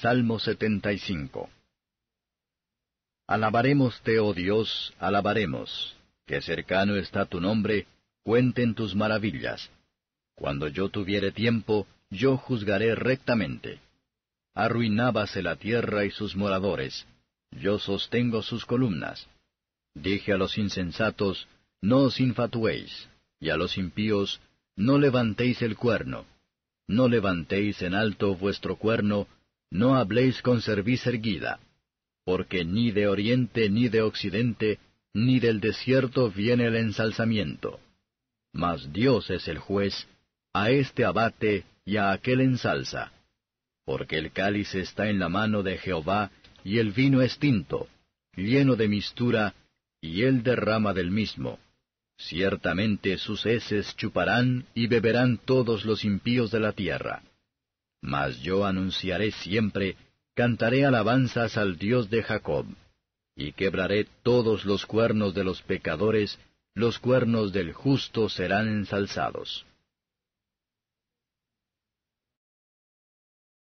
Salmo 75 Alabaremoste, oh Dios, alabaremos, que cercano está tu nombre, cuenten tus maravillas. Cuando yo tuviere tiempo, yo juzgaré rectamente. Arruinábase la tierra y sus moradores, yo sostengo sus columnas. Dije a los insensatos, no os infatuéis, y a los impíos, no levantéis el cuerno. No levantéis en alto vuestro cuerno, no habléis con cerviz erguida, porque ni de oriente ni de occidente, ni del desierto viene el ensalzamiento. Mas Dios es el juez, a este abate y a aquel ensalza. Porque el cáliz está en la mano de Jehová, y el vino es tinto, lleno de mistura, y él derrama del mismo. Ciertamente sus heces chuparán y beberán todos los impíos de la tierra. Mas yo anunciaré siempre, cantaré alabanzas al Dios de Jacob, y quebraré todos los cuernos de los pecadores, los cuernos del justo serán ensalzados.